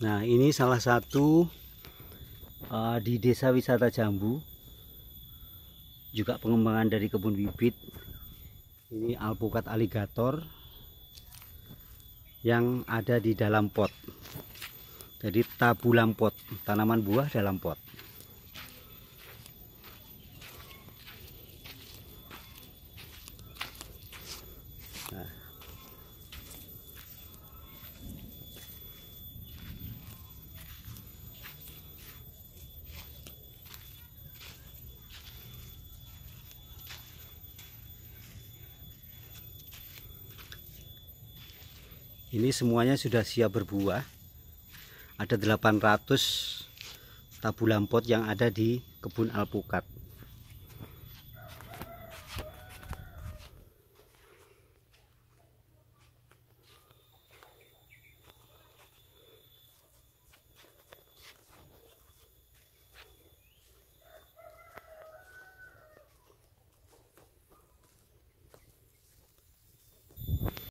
Nah ini salah satu uh, di desa wisata jambu juga pengembangan dari kebun bibit ini alpukat aligator yang ada di dalam pot jadi tabulam pot tanaman buah dalam pot nah. ini semuanya sudah siap berbuah ada 800 tabu lampot yang ada di kebun alpukat